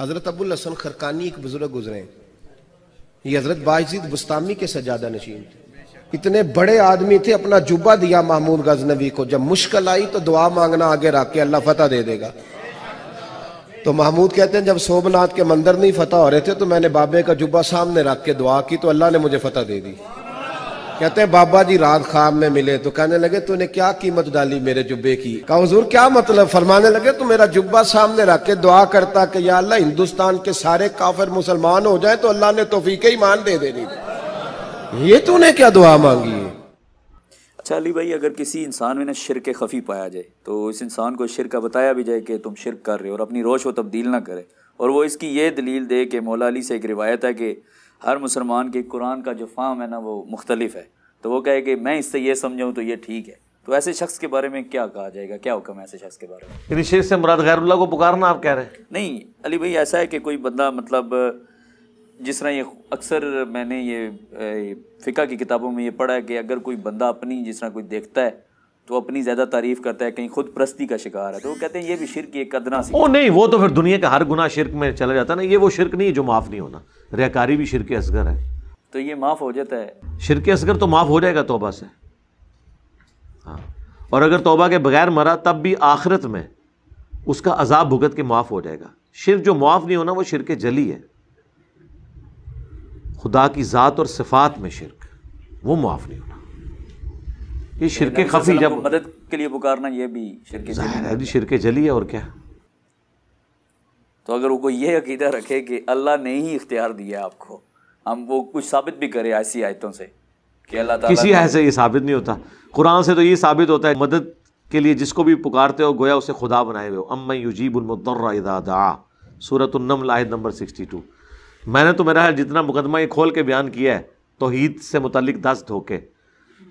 हज़रत अबुल हसन खरकानी एक बुज़ुर्ग गुजरे ये हज़रत बाजीद बुस्तामी के सजादा नशीन थे इतने बड़े आदमी थे अपना जुब्बा दिया महमूद गजनबी को जब मुश्किल आई तो दुआ मांगना आगे रख के अल्लाह फतेह दे देगा तो महमूद कहते हैं जब सोमनाथ के मंदिर नहीं फतेह हो रहे थे तो मैंने बाबे का जुब्बा सामने रख के दुआ की तो अल्लाह ने मुझे फतेह दे दी कहते हैं बाबा जी रात खाब में मिले तो कहने लगे तूने क्या कीमत डाली मेरे जुब्बे की कहा हजूर क्या मतलब फरमाने लगे तो मेरा जुब्बा सामने रख के दुआ करता कि या अल्लाह हिंदुस्तान के सारे काफिर मुसलमान हो जाए तो अल्लाह ने तोफीक ईमान दे देनी ये तूने क्या दुआ मांगी है अच्छा अली भाई अगर किसी इंसान में ना शिरक खफी पाया जाए तो इस इंसान को शिर का बताया भी जाए कि तुम शिरक कर रहे हो और अपनी रोश व तब्दील ना करे और वो इसकी ये दलील दे कि मौला अली से एक रिवायत है कि हर मुसलमान के कुरान का जो फाम है ना वो मुख्तलिफ है तो वो कहे कि मैं इससे ये समझाऊँ तो ये ठीक है तो ऐसे शख्स के बारे में क्या कहा जाएगा क्या हुक्म है ऐसे शख्स के बारे में शेर से मुराद गैरुल्ला को पुकारना आप कह रहे हैं नहीं अली भाई ऐसा है कि कोई बंदा मतलब जिस तरह ये अक्सर मैंने ये फ़िका की किताबों में ये पढ़ा है कि अगर कोई बंदा अपनी जिस तरह कोई देखता है तो अपनी ज्यादा तारीफ करता है कहीं खुद प्रस्ती का शिकार है तो वो कहते हैं ये भी शिरक एक कदना ओ नहीं वो तो फिर दुनिया का हर गुना शिरक में चला जाता है ना ये वो शिरक नहीं है जो माफ़ नहीं होना रेकारी भी शिरक असगर है तो ये माफ़ हो जाता है शिरक असगर तो माफ़ हो जाएगा तोबा से हाँ और अगर तोबा के बगैर मरा तब भी आखिरत में उसका अजाब भुगत के माफ़ हो जाएगा शिरक जो माफ़ नहीं होना वो शिरक जली है खुदा की ज़ात और सिफात में शिरक वो माफ़ नहीं होना ये शिरके खफी जब मदद के लिए पुकारना ये भी शिरक अभी शिरके जली है और क्या तो अगर वो ये अकीदा रखे कि अल्लाह ने ही इख्तियार दिया आपको हम वो कुछ साबित भी करें ऐसी आयतों से कि अल्लाह ताला किसी ऐसे ये साबित नहीं होता कुरान से तो ये साबित होता है मदद के लिए जिसको भी पुकारते हो गोया उसे खुदा बनाए हुए हो अम्मा युजीबुलमदा सूरत उन्नम लाहिद नंबर सिक्सटी टू मैंने तो मेरा जितना मुकदमा ये खोल के बयान किया है तोहीद से मुतलिक दस धोखे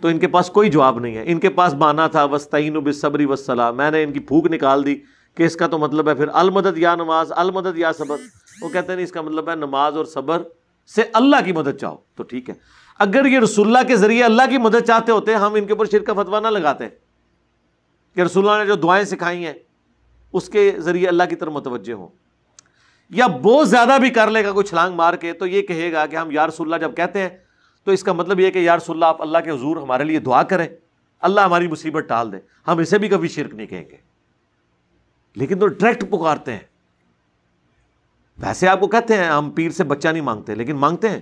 तो इनके पास कोई जवाब नहीं है इनके पास बाना था वस्तीन बिसबरी वसला मैंने इनकी फूक निकाल दी कि इसका तो मतलब है फिर अलमदद या नमाज अलमदद या सबर वो कहते हैं नहीं इसका मतलब है नमाज और सबर से अल्लाह की मदद चाहो तो ठीक है अगर ये रसुल्ला के जरिए अल्लाह की मदद चाहते होते हम इनके ऊपर शिरका फतवा ना लगाते कि रसुल्ला ने जो दुआएं सिखाई हैं उसके जरिए अल्लाह की तरफ मुतवजे हो या बहुत ज़्यादा भी कर लेगा कोई छलांग मार के तो ये कहेगा कि हम या रसुल्ला जब कहते हैं तो इसका मतलब यह कि यार सुल्ला आप अल्लाह के हजूर हमारे लिए दुआ करें अल्लाह हमारी मुसीबत टाल दे हम इसे भी कभी शिरक नहीं कहेंगे लेकिन तो डायरेक्ट पुकारते हैं वैसे आपको कहते हैं हम पीर से बच्चा नहीं मांगते लेकिन मांगते हैं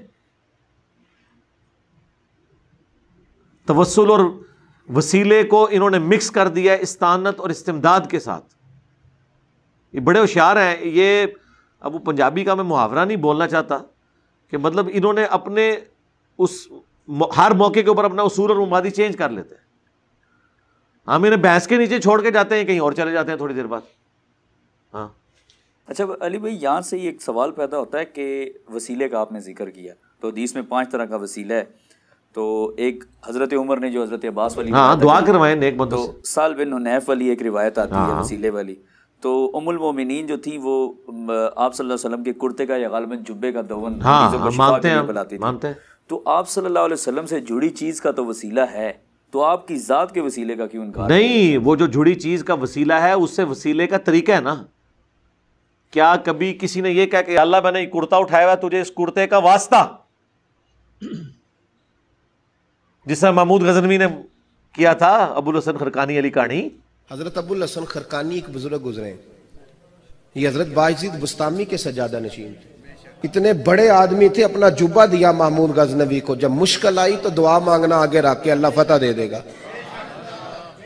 तवसुल और वसीले को इन्होंने मिक्स कर दिया है इस्तानत और इस्तेमदाद के साथ ये बड़े होशियार हैं ये अब वो पंजाबी का मैं मुहावरा नहीं बोलना चाहता कि मतलब इन्होंने अपने उस हर मौके के ऊपर अपना उसूल और उमादी चेंज कर लेते हैं हम इन्हें भैंस के नीचे छोड़ के जाते हैं कहीं और चले जाते हैं थोड़ी देर बाद हाँ अच्छा अली भाई यहाँ से ही एक सवाल पैदा होता है कि वसीले का आपने जिक्र किया तो हदीस में पांच तरह का वसीला है तो एक हजरत उमर ने जो हजरत अब्बास वाली हाँ, दुआ करवाए नेक बंदो तो साल बिन हुनैफ वाली एक रिवायत आती हाँ, है हाँ। वसीले वाली तो उमुल मोमिनीन जो थी वो आप सल्लल्लाहु अलैहि वसल्लम के कुर्ते का या गालबन जुब्बे का दोवन हाँ, हाँ, मानते हैं मानते हैं तो आप सल्लल्लाहु अलैहि वसल्लम से जुड़ी चीज़ का तो वसीला है तो आपकी ज़ात के वसीले का क्यों इनकार नहीं वो जो जुड़ी चीज़ का वसीला है उससे वसीले का तरीका है ना क्या कभी किसी ने यह कहा कि अल्लाह मैंने कुर्ता उठाया हुआ तुझे इस कुर्ते का वास्ता जिसमें महमूद गजनवी ने किया था अबुल हसन खरकानी अली कानी हजरत अबुल हसन खरकानी एक बुजुर्ग गुजरे ये हजरत बाजीद बुस्तामी के सजादा नशीन थे इतने बड़े आदमी थे अपना जुब्बा दिया महमूद गजनवी को जब मुश्किल आई तो दुआ मांगना आगे रख के अल्लाह फतेह दे देगा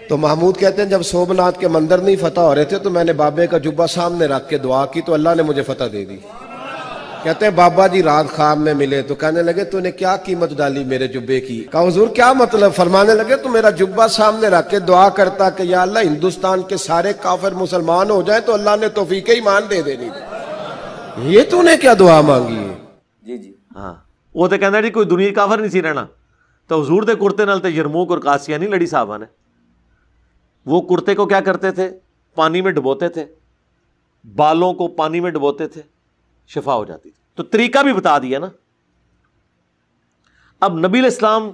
तो महमूद कहते हैं जब सोमनाथ के मंदिर नहीं फतेह हो रहे थे तो मैंने बाबे का जुब्बा सामने रख के दुआ की तो अल्लाह ने मुझे फतेह दे दी कहते हैं बाबा जी रात खाम में मिले तो कहने लगे तूने क्या कीमत डाली मेरे जुब्बे की कहा हजूर क्या मतलब फरमाने लगे तो मेरा जुब्बा सामने रख के दुआ करता कि या अल्लाह हिंदुस्तान के सारे काफिर मुसलमान हो जाए तो अल्लाह ने ही मान दे देनी थी ये तूने क्या दुआ मांगी है जी जी हाँ वो तो कहना जी कोई दुनिया काफर नहीं सी रहना तो हजूर ਹਜ਼ੂਰ कुर्ते ਕੁਰਤੇ ਨਾਲ ਤੇ ਯਰਮੂਕ ਔਰ ਕਾਸੀਆ ਨਹੀਂ ਲੜੀ वो कुर्ते को क्या करते थे पानी में डुबोते थे बालों को पानी में डुबोते थे शिफा हो जाती थी तो तरीका भी बता दिया ना अब नबी इस्लाम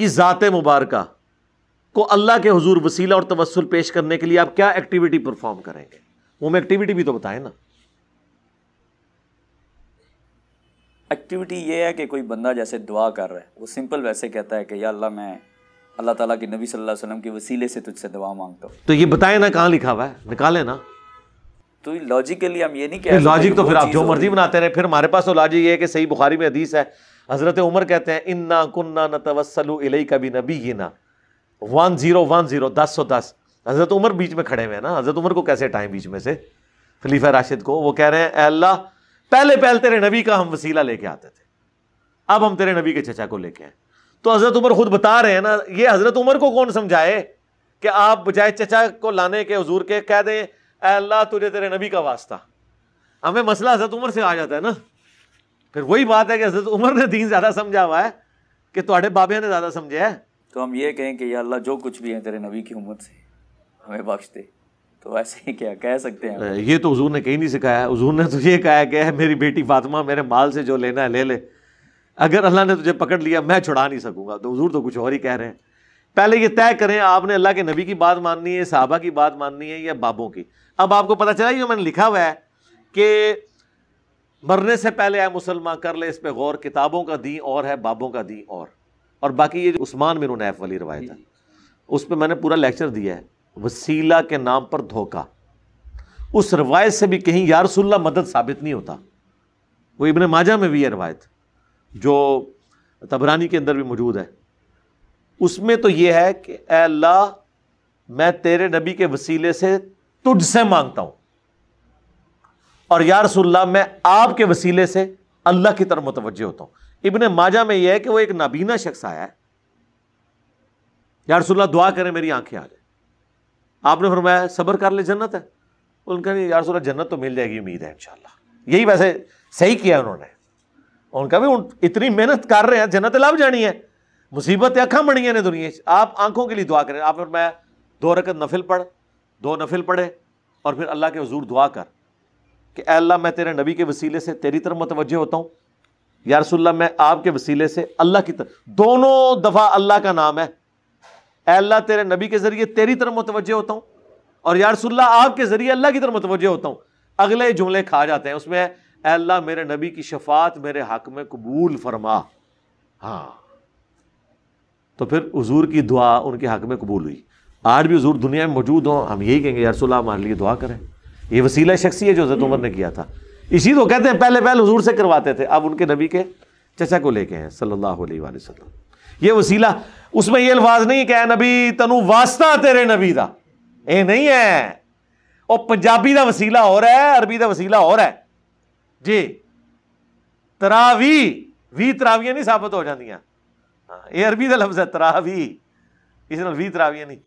की ज़ात मुबारक को अल्लाह के हजूर वसीला और तवसल पेश करने के लिए आप क्या एक्टिविटी परफॉर्म करेंगे वो मैं एक्टिविटी भी तो बताएं ना एक्टिविटी ये है कि कोई बंदा जैसे दुआ कर रहा है वो सिंपल वैसे कहता है कि या अल्लाह मैं अल्लाह ताला के नबी सल्लल्लाहु अलैहि वसल्लम के वसीले से तुझसे दुआ मांगता हूँ तो ये बताए ना कहाँ लिखा हुआ है निकाले ना तो लॉजिकली हम ये नहीं कह लॉजिक तो फिर आप जो मर्जी बनाते रहे फिर हमारे पास तो लॉजिक ये है कि सही बुखारी में हदीस है हज़रत उमर कहते हैं इन्ना कुन्ना न तवसलू इलई कभी नबी ये ना वन जीरो वन जीरो दस सौ दस हज़रत उमर बीच में खड़े हुए हैं ना हज़रत उमर को कैसे टाइम बीच में से खलीफा राशिद को वो कह रहे हैं अल्लाह पहले पहले तेरे नबी का हम वसीला लेके आते थे अब हम तेरे नबी के चचा को लेके आए तो हज़रत उमर खुद बता रहे हैं ना ये हज़रत उमर को कौन समझाए कि आप बजाय चचा को लाने के हजूर के कह दें अल्लाह तुझे तेरे नबी का वास्ता हमें मसला हज़रत उम्र से आ जाता है ना फिर वही बात है कि हज़रत उम्र ने दीन ज़्यादा समझा हुआ है कि थोड़े बाबे ने ज़्यादा समझा है तो हम ये कहें कि अल्लाह जो कुछ भी है तेरे नबी की उम्मत से हमें बख्श दे तो ऐसे ही क्या कह सकते हैं ये तो हजूर ने कहीं नहीं सिखाया हजूर ने तो ये कहा कि मेरी बेटी फातिमा मेरे माल से जो लेना है ले ले अगर अल्लाह ने तुझे पकड़ लिया मैं छुड़ा नहीं सकूंगा तो हजूर तो कुछ और ही कह रहे हैं पहले ये तय करें आपने अल्लाह के नबी की बात माननी है साहबा की बात माननी है या बाबों की अब आपको पता चला ये मैंने लिखा हुआ है कि मरने से पहले आए मुसलमान कर ले इस पर गौर किताबों का दी और है बाबों का दी और और बाकी ये उस्मान मेरू नैफ वाली रवायत है उस पर मैंने पूरा लेक्चर दिया है वसीला के नाम पर धोखा उस रवायत से भी कहीं यारसुल्ला मदद साबित नहीं होता वो इबन माजा में भी है रवायत जो तबरानी के अंदर भी मौजूद है उसमें तो यह है कि अल्लाह मैं तेरे नबी के वसीले से से मांगता हूं और या मैं आपके वसीले से अल्लाह की तरफ मुतवजह होता हूँ इबन माजा में यह है कि वह एक नाबीना शख्स आया है यारसुल्ला दुआ करें मेरी आंखें आ जाए आपने फरमाया सब्र कर ले जन्नत है उनका नहीं यार जन्नत तो मिल जाएगी उम्मीद है इन इंशाल्लाह यही वैसे सही किया उन्होंने उनका भी उन, इतनी मेहनत कर रहे हैं जन्नत लभ जानी है मुसीबत अखा बनिया ने दुनिया आप आंखों के लिए दुआ करें आपने मैं दो रकत नफिल पढ़ दो नफिल पढ़े और फिर अल्लाह के हजूर दुआ कर कि अल्लाह मैं तेरे नबी के वसीले से तेरी तरफ मतवजह होता हूँ यारसोल्ला मैं आपके वसीले से अल्लाह की तरफ दोनों दफ़ा अल्लाह का नाम है अल्लाह तेरे नबी के ज़रिए तेरी तरफ मुतवजह होता हूँ और यार रसुल्ला आपके ज़रिए अल्लाह की तरफ मुतवजह होता हूँ अगले जुमले खा जाते हैं उसमें अल्लाह मेरे नबी की शफात मेरे हक में कबूल फरमा हाँ तो फिर हजूर की दुआ उनके हक में कबूल हुई आज भी हजूर दुनिया में मौजूद हो हम यही कहेंगे यार रसुल्ला हमारे लिए दुआ करें यह वसीला शख्सी है जो हजरत उमर ने किया था इसी तो कहते हैं पहले पहले हजूर से करवाते थे अब उनके नबी के चचा को लेके हैं सल्ला अलैहि ये वसीला उसमें यह अल्फाज नहीं कह नबी तनु वास्ता तेरे नबी का यह नहीं है और पंजाबी का वसीला हो रहा है अरबी का वसीला हो रहा है जी तरावी भी तरावियां नहीं साबित हो जाती हाँ, ये अरबी का लफ्ज है तरावी इस वी तरावियां नहीं